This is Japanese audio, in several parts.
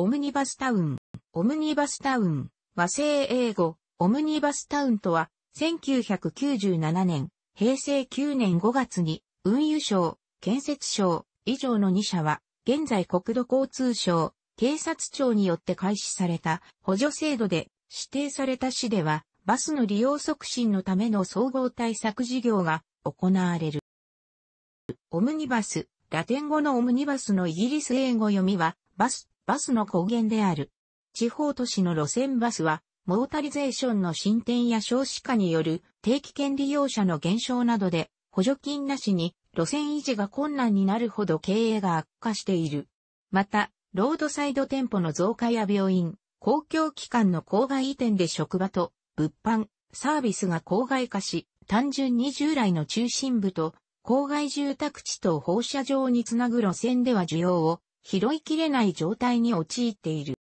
オムニバスタウン。オムニバスタウン、和製英語、オムニバスタウンとは、1997年、平成9年5月に、運輸省、建設省、以上の2社は、現在国土交通省、警察庁によって開始された補助制度で指定された市では、バスの利用促進のための総合対策事業が行われる。オムニバス、ラテン語のオムニバスのイギリス英語読みは、バスバスの高原である。地方都市の路線バスは、モータリゼーションの進展や少子化による定期券利用者の減少などで、補助金なしに路線維持が困難になるほど経営が悪化している。また、ロードサイド店舗の増加や病院、公共機関の郊外移転で職場と物販、サービスが郊外化し、単純に従来の中心部と郊外住宅地と放射状につなぐ路線では需要を拾いきれない状態に陥っている。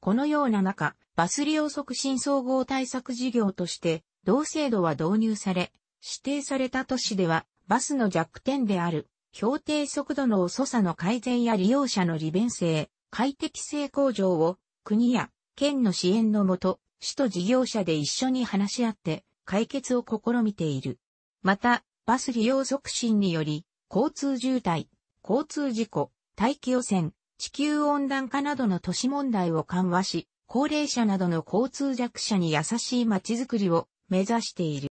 このような中、バス利用促進総合対策事業として、同制度は導入され、指定された都市では、バスの弱点である、標定速度の遅さの改善や利用者の利便性、快適性向上を、国や県の支援のもと、市と事業者で一緒に話し合って、解決を試みている。また、バス利用促進により、交通渋滞、交通事故、大気汚染、地球温暖化などの都市問題を緩和し、高齢者などの交通弱者に優しい街づくりを目指している。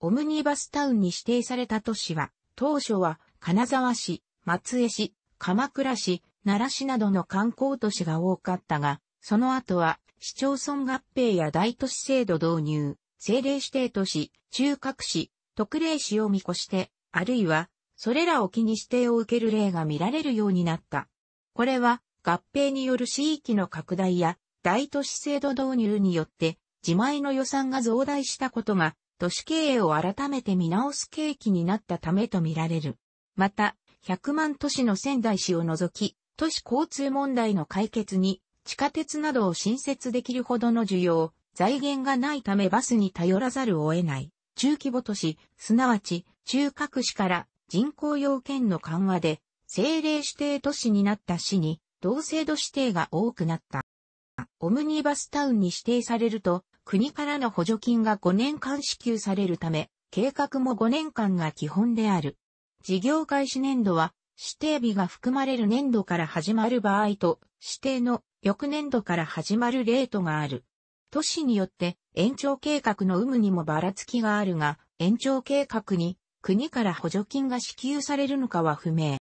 オムニバスタウンに指定された都市は、当初は金沢市、松江市、鎌倉市、奈良市などの観光都市が多かったが、その後は市町村合併や大都市制度導入、政令指定都市、中核市、特例市を見越して、あるいはそれらを機に指定を受ける例が見られるようになった。これは合併による市域の拡大や大都市制度導入によって自前の予算が増大したことが都市経営を改めて見直す契機になったためと見られる。また、100万都市の仙台市を除き、都市交通問題の解決に地下鉄などを新設できるほどの需要、財源がないためバスに頼らざるを得ない。中規模都市、すなわち中核市から人口要件の緩和で政令指定都市になった市に同制度指定が多くなった。オムニバスタウンに指定されると国からの補助金が5年間支給されるため計画も5年間が基本である。事業開始年度は指定日が含まれる年度から始まる場合と指定の翌年度から始まるレートがある。都市によって延長計画の有無にもばらつきがあるが、延長計画に国から補助金が支給されるのかは不明。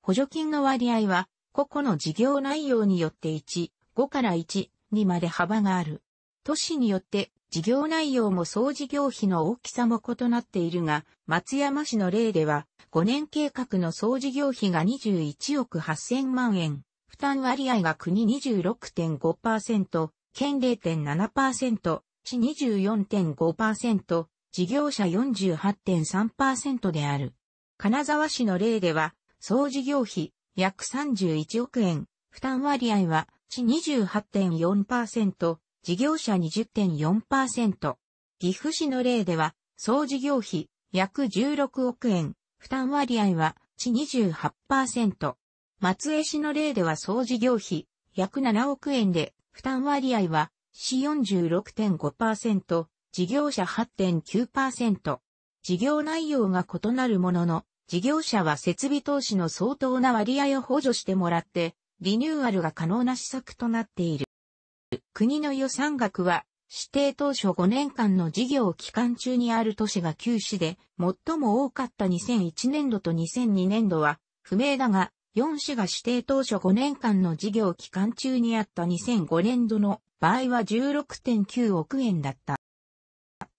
補助金の割合は、個々の事業内容によって1、5から1、2まで幅がある。都市によって事業内容も総事業費の大きさも異なっているが、松山市の例では、5年計画の総事業費が21億8000万円、負担割合が国26.5%、県0.7%、市24.5%、事業者48.3%である。金沢市の例では、総事業費約31億円、負担割合は、市28.4%、事業者20.4%。岐阜市の例では、総事業費約16億円、負担割合は、市28%。松江市の例では総事業費約7億円で、負担割合は、市46.5%、事業者8.9%。事業内容が異なるものの、事業者は設備投資の相当な割合を補助してもらって、リニューアルが可能な施策となっている。国の予算額は、指定当初5年間の事業期間中にある都市が9市で、最も多かった2001年度と2002年度は、不明だが、4市が指定当初5年間の事業期間中にあった2005年度の場合は16.9億円だった。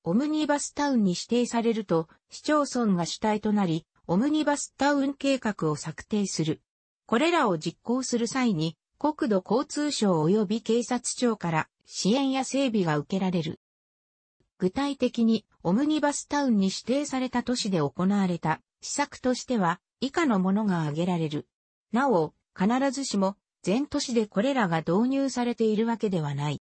オムニバスタウンに指定されると、市町村が主体となり、オムニバスタウン計画を策定する。これらを実行する際に、国土交通省及び警察庁から支援や整備が受けられる。具体的にオムニバスタウンに指定された都市で行われた施策としては以下のものが挙げられる。なお、必ずしも全都市でこれらが導入されているわけではない。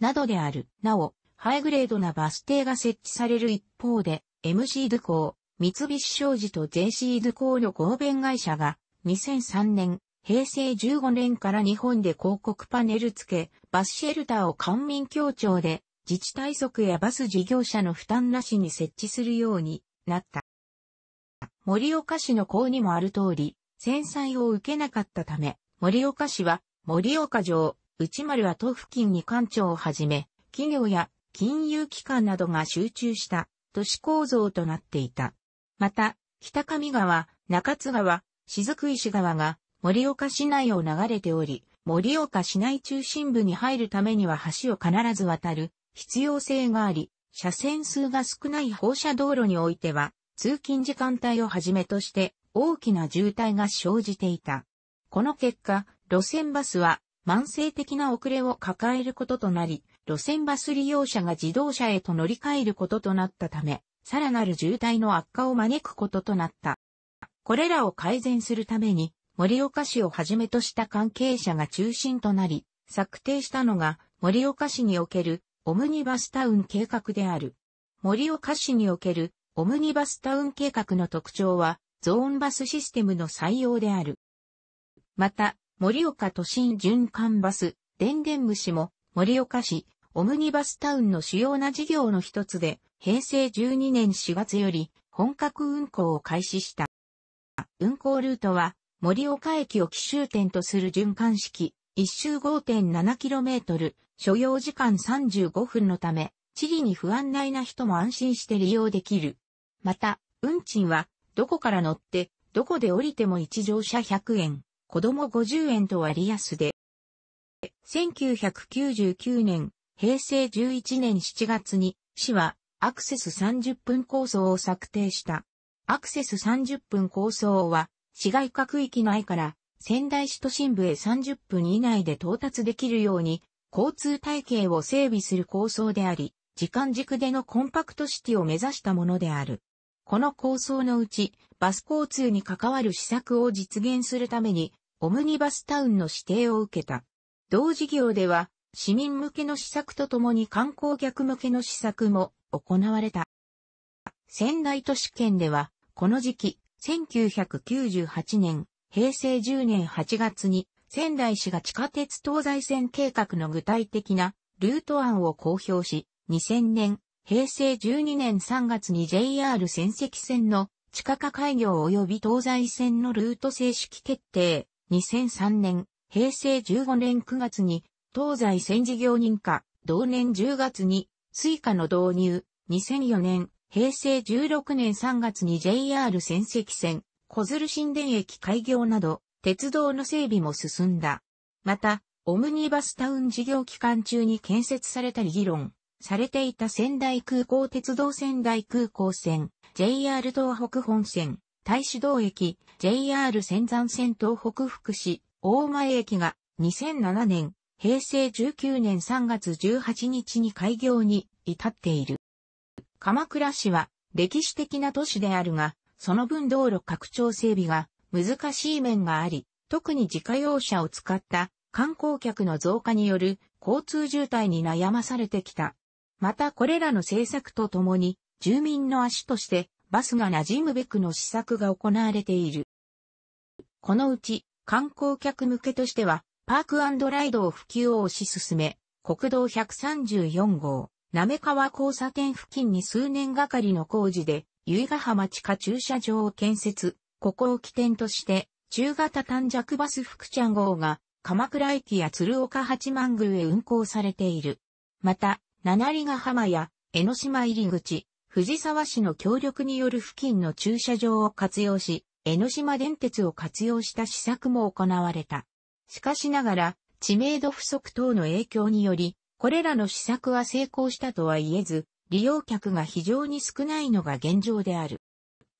などである。なお、ハイグレードなバス停が設置される一方で、MC ドゥコー、三菱商事と JC ドゥコーの合弁会社が、2003年、平成15年から日本で広告パネル付け、バスシェルターを官民協調で、自治体則やバス事業者の負担なしに設置するようになった。盛岡市の項にもある通り、戦災を受けなかったため、盛岡市は、盛岡城、内丸跡付近に官庁をはじめ、企業や金融機関などが集中した都市構造となっていた。また、北上川、中津川、雫石川が盛岡市内を流れており、盛岡市内中心部に入るためには橋を必ず渡る必要性があり、車線数が少ない放射道路においては、通勤時間帯をはじめとして大きな渋滞が生じていた。この結果、路線バスは慢性的な遅れを抱えることとなり、路線バス利用者が自動車へと乗り換えることとなったため、さらなる渋滞の悪化を招くこととなった。これらを改善するために、森岡市をはじめとした関係者が中心となり、策定したのが森岡市におけるオムニバスタウン計画である。森岡市におけるオムニバスタウン計画の特徴は、ゾーンバスシステムの採用である。また、森岡都心循環バス、電電虫も盛岡市、オムニバスタウンの主要な事業の一つで、平成12年4月より本格運行を開始した。運行ルートは、盛岡駅を奇襲点とする循環式、一周 5.7km、所要時間35分のため、地理に不安ないな人も安心して利用できる。また、運賃は、どこから乗って、どこで降りても一乗車100円、子供50円と割安で、1999年、平成11年7月に、市は、アクセス30分構想を策定した。アクセス30分構想は、市街各域内から、仙台市都心部へ30分以内で到達できるように、交通体系を整備する構想であり、時間軸でのコンパクトシティを目指したものである。この構想のうち、バス交通に関わる施策を実現するために、オムニバスタウンの指定を受けた。同事業では、市民向けの施策とともに観光客向けの施策も行われた。仙台都市圏では、この時期、1998年、平成10年8月に、仙台市が地下鉄東西線計画の具体的なルート案を公表し、2000年、平成12年3月に JR 仙石線の地下化開業及び東西線のルート正式決定。2003年、平成15年9月に、東西戦事業認可、同年10月に、スイカの導入、2004年、平成16年3月に JR 仙石線、小鶴新田駅開業など、鉄道の整備も進んだ。また、オムニバスタウン事業期間中に建設されたり議論、されていた仙台空港鉄道仙台空港線、JR 東北本線、大使道駅、JR 仙山線東北福祉、大前駅が2007年、平成19年3月18日に開業に至っている。鎌倉市は歴史的な都市であるが、その分道路拡張整備が難しい面があり、特に自家用車を使った観光客の増加による交通渋滞に悩まされてきた。またこれらの政策とともに、住民の足としてバスが馴染むべくの施策が行われている。このうち、観光客向けとしては、パークライドを普及を推し進め、国道134号、なめ川交差点付近に数年がかりの工事で、由比ヶ浜地下駐車場を建設、ここを起点として、中型短尺バス福ちゃん号が、鎌倉駅や鶴岡八幡宮へ運行されている。また、七里ヶ浜や江ノ島入口、藤沢市の協力による付近の駐車場を活用し、江ノ島電鉄を活用した施策も行われた。しかしながら、知名度不足等の影響により、これらの施策は成功したとは言えず、利用客が非常に少ないのが現状である。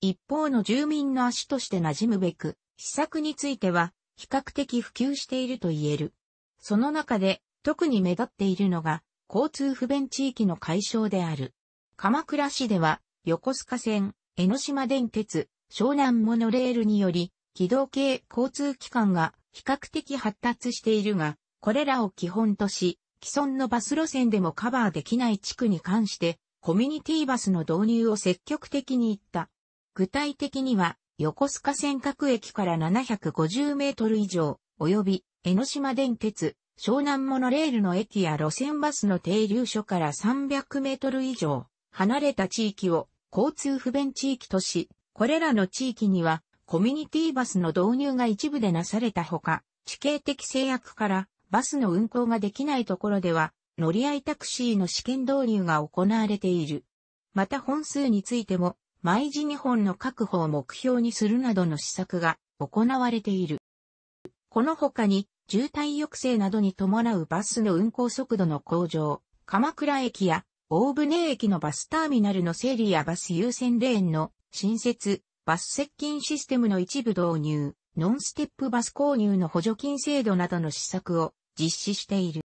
一方の住民の足として馴染むべく、施策については、比較的普及していると言える。その中で、特に目立っているのが、交通不便地域の解消である。鎌倉市では、横須賀線、江ノ島電鉄、湘南モノレールにより、軌道系交通機関が比較的発達しているが、これらを基本とし、既存のバス路線でもカバーできない地区に関して、コミュニティバスの導入を積極的に行った。具体的には、横須賀線各駅から750メートル以上、及び江ノ島電鉄、湘南モノレールの駅や路線バスの停留所から300メートル以上離れた地域を交通不便地域とし、これらの地域にはコミュニティバスの導入が一部でなされたほか、地形的制約からバスの運行ができないところでは乗り合いタクシーの試験導入が行われている。また本数についても毎時2本の確保を目標にするなどの施策が行われている。この他に渋滞抑制などに伴うバスの運行速度の向上、鎌倉駅や大船駅のバスターミナルの整理やバス優先レーンの新設、バス接近システムの一部導入、ノンステップバス購入の補助金制度などの施策を実施している。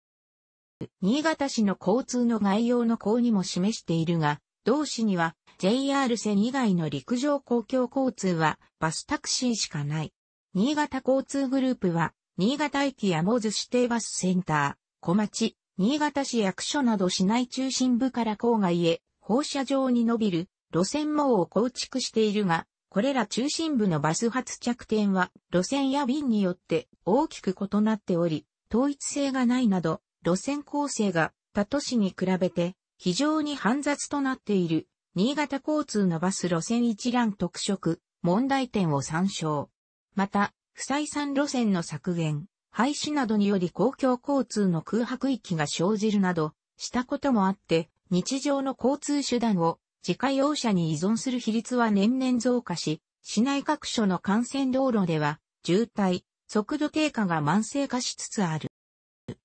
新潟市の交通の概要の項にも示しているが、同市には JR 線以外の陸上公共交通はバスタクシーしかない。新潟交通グループは、新潟駅やモーズ指定バスセンター、小町、新潟市役所など市内中心部から郊外へ放射状に伸びる路線網を構築しているが、これら中心部のバス発着点は路線や便によって大きく異なっており、統一性がないなど、路線構成が他都市に比べて非常に煩雑となっている新潟交通のバス路線一覧特色問題点を参照。また、不採算路線の削減、廃止などにより公共交通の空白域が生じるなどしたこともあって、日常の交通手段を自家用車に依存する比率は年々増加し、市内各所の幹線道路では、渋滞、速度低下が慢性化しつつある。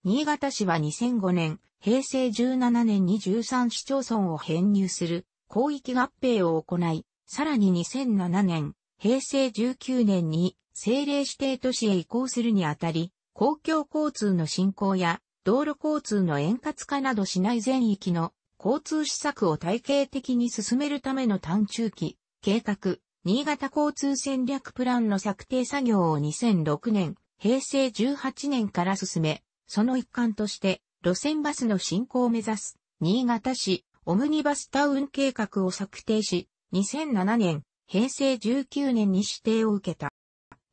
新潟市は2005年、平成17年に13市町村を編入する広域合併を行い、さらに2007年、平成19年に政令指定都市へ移行するにあたり、公共交通の振興や道路交通の円滑化など市内全域の交通施策を体系的に進めるための短中期、計画、新潟交通戦略プランの策定作業を2006年、平成18年から進め、その一環として、路線バスの振興を目指す、新潟市、オムニバスタウン計画を策定し、2007年、平成19年に指定を受けた。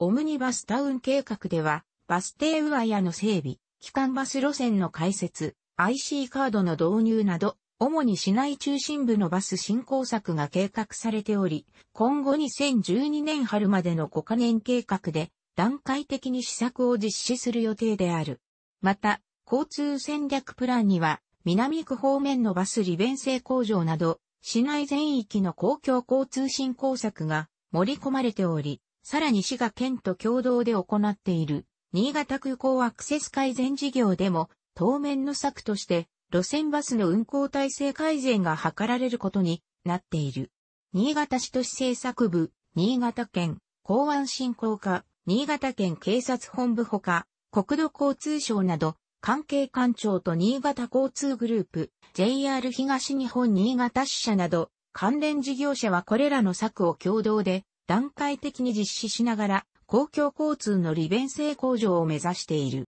オムニバスタウン計画では、バス停上屋の整備、機関バス路線の開設、IC カードの導入など、主に市内中心部のバス振興策が計画されており、今後2012年春までの5カ年計画で段階的に施策を実施する予定である。また、交通戦略プランには、南区方面のバス利便性工場など、市内全域の公共交通振興策が盛り込まれており、さらに市が県と共同で行っている、新潟空港アクセス改善事業でも、当面の策として、路線バスの運行体制改善が図られることになっている。新潟市都市政策部、新潟県公安振興課、新潟県警察本部ほか、国土交通省など、関係官庁と新潟交通グループ、JR 東日本新潟支社など、関連事業者はこれらの策を共同で段階的に実施しながら公共交通の利便性向上を目指している。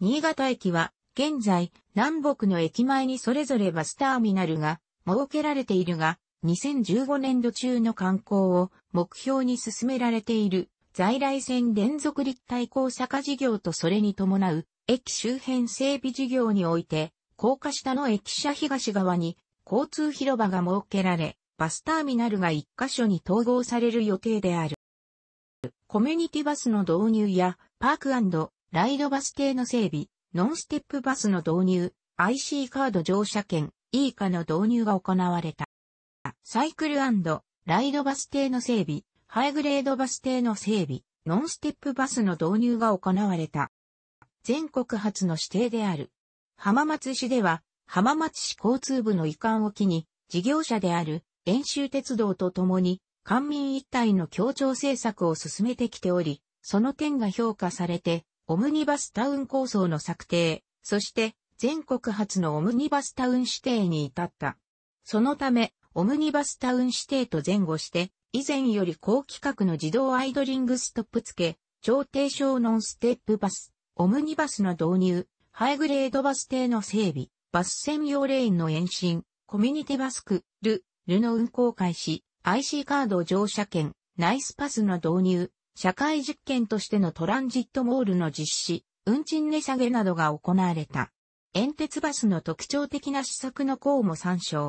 新潟駅は現在、南北の駅前にそれぞれバスターミナルが設けられているが、2015年度中の観光を目標に進められている在来線連続立体交差化事業とそれに伴う駅周辺整備事業において、高架下の駅舎東側に交通広場が設けられ、バスターミナルが一箇所に統合される予定である。コミュニティバスの導入やパークライドバス停の整備、ノンステップバスの導入、IC カード乗車券、E 化の導入が行われた。サイクルライドバス停の整備、ハイグレードバス停の整備、ノンステップバスの導入が行われた。全国初の指定である。浜松市では、浜松市交通部の移管を機に、事業者である、遠州鉄道とともに、官民一体の協調政策を進めてきており、その点が評価されて、オムニバスタウン構想の策定、そして全国初のオムニバスタウン指定に至った。そのため、オムニバスタウン指定と前後して、以前より高規格の自動アイドリングストップ付け、超低小ノンステップバス、オムニバスの導入、ハイグレードバス停の整備、バス専用レーンの延伸、コミュニティバスク、ル、ルの運行開始、IC カード乗車券、ナイスパスの導入、社会実験としてのトランジットモールの実施、運賃値下げなどが行われた。遠鉄バスの特徴的な施策の項も参照。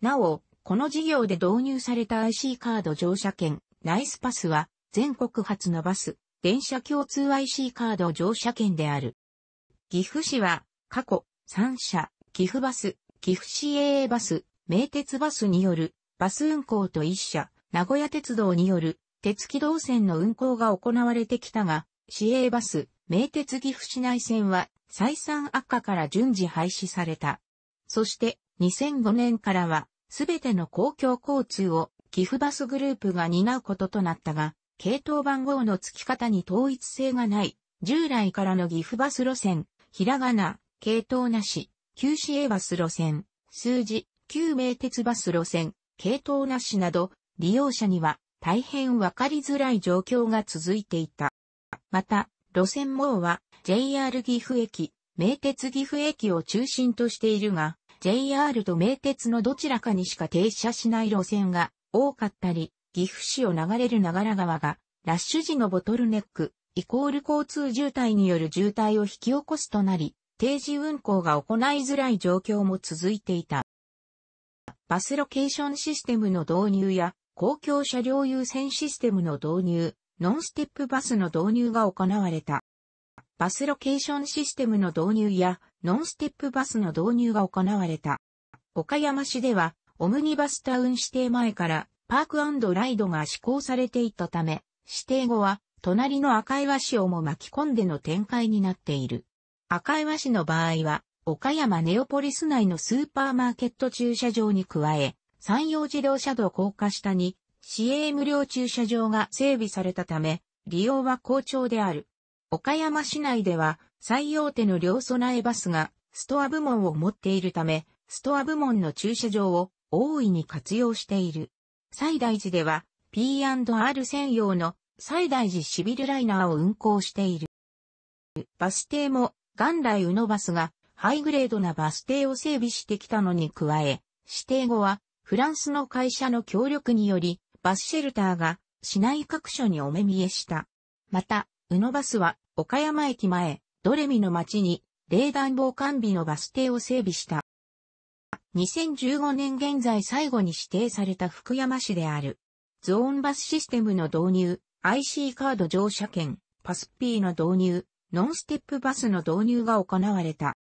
なお、この事業で導入された IC カード乗車券、ナイスパスは、全国初のバス、電車共通 IC カード乗車券である。岐阜市は、過去、三社、岐阜バス、岐阜 CAA バス、名鉄バスによる、バス運行と一社、名古屋鉄道による、鉄軌道線の運行が行われてきたが、市営バス、名鉄岐阜市内線は、再三悪化から順次廃止された。そして、2005年からは、すべての公共交通を、岐阜バスグループが担うこととなったが、系統番号の付き方に統一性がない、従来からの岐阜バス路線、ひらがな、系統なし、旧市営バス路線、数字、旧名鉄バス路線、系統なしなど、利用者には大変わかりづらい状況が続いていた。また、路線網は JR 岐阜駅、名鉄岐阜駅を中心としているが、JR と名鉄のどちらかにしか停車しない路線が多かったり、岐阜市を流れる長良川が、ラッシュ時のボトルネック、イコール交通渋滞による渋滞を引き起こすとなり、定時運行が行いづらい状況も続いていた。バスロケーションシステムの導入や公共車両優先システムの導入、ノンステップバスの導入が行われた。バスロケーションシステムの導入や、ノンステップバスの導入が行われた。岡山市では、オムニバスタウン指定前から、パークライドが施行されていたため、指定後は、隣の赤岩市をも巻き込んでの展開になっている。赤岩市の場合は、岡山ネオポリス内のスーパーマーケット駐車場に加え、山陽自動車道高架下に、市営無料駐車場が整備されたため、利用は好調である。岡山市内では、最大手の両備えバスが、ストア部門を持っているため、ストア部門の駐車場を大いに活用している。西大寺では、P&R 専用の西大寺シビルライナーを運行している。バス停も、元来宇野バスが、ハイグレードなバス停を整備してきたのに加え、指定後は、フランスの会社の協力により、バスシェルターが市内各所にお目見えした。また、宇野バスは岡山駅前、ドレミの町に冷暖房完備のバス停を整備した。2015年現在最後に指定された福山市である。ゾーンバスシステムの導入、IC カード乗車券、パスピーの導入、ノンステップバスの導入が行われた。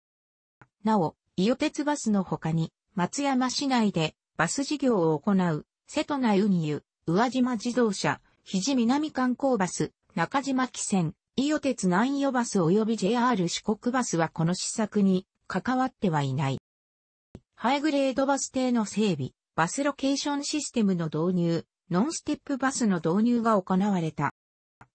なお、伊予鉄バスの他に、松山市内でバス事業を行う、瀬戸内運輸、宇和島自動車、肘南観光バス、中島汽船、伊予鉄南予バス及び JR 四国バスはこの施策に関わってはいない。ハイグレードバス停の整備、バスロケーションシステムの導入、ノンステップバスの導入が行われた。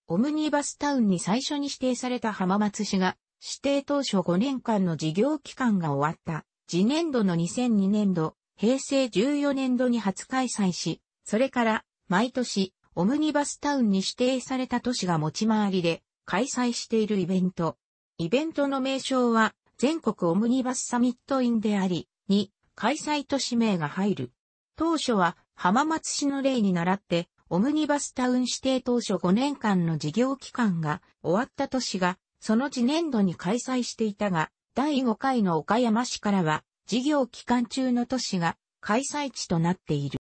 オムニバスタウンに最初に指定された浜松市が、指定当初5年間の事業期間が終わった、次年度の2002年度、平成14年度に初開催し、それから毎年オムニバスタウンに指定された都市が持ち回りで開催しているイベント。イベントの名称は全国オムニバスサミットインであり、に開催都市名が入る。当初は浜松市の例に倣ってオムニバスタウン指定当初5年間の事業期間が終わった年がその次年度に開催していたが、第5回の岡山市からは事業期間中の都市が開催地となっている。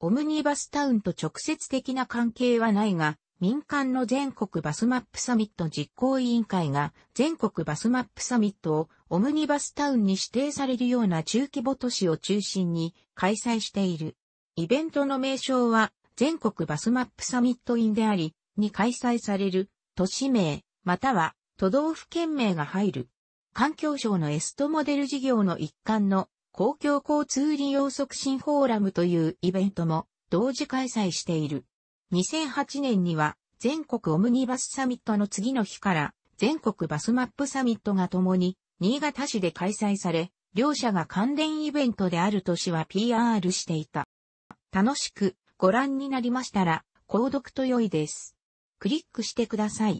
オムニバスタウンと直接的な関係はないが、民間の全国バスマップサミット実行委員会が全国バスマップサミットをオムニバスタウンに指定されるような中規模都市を中心に開催している。イベントの名称は全国バスマップサミットインであり、に開催される都市名、または都道府県名が入る。環境省のエストモデル事業の一環の公共交通利用促進フォーラムというイベントも同時開催している。2008年には全国オムニバスサミットの次の日から全国バスマップサミットが共に新潟市で開催され、両社が関連イベントである年は PR していた。楽しくご覧になりましたら、購読と良いです。クリックしてください。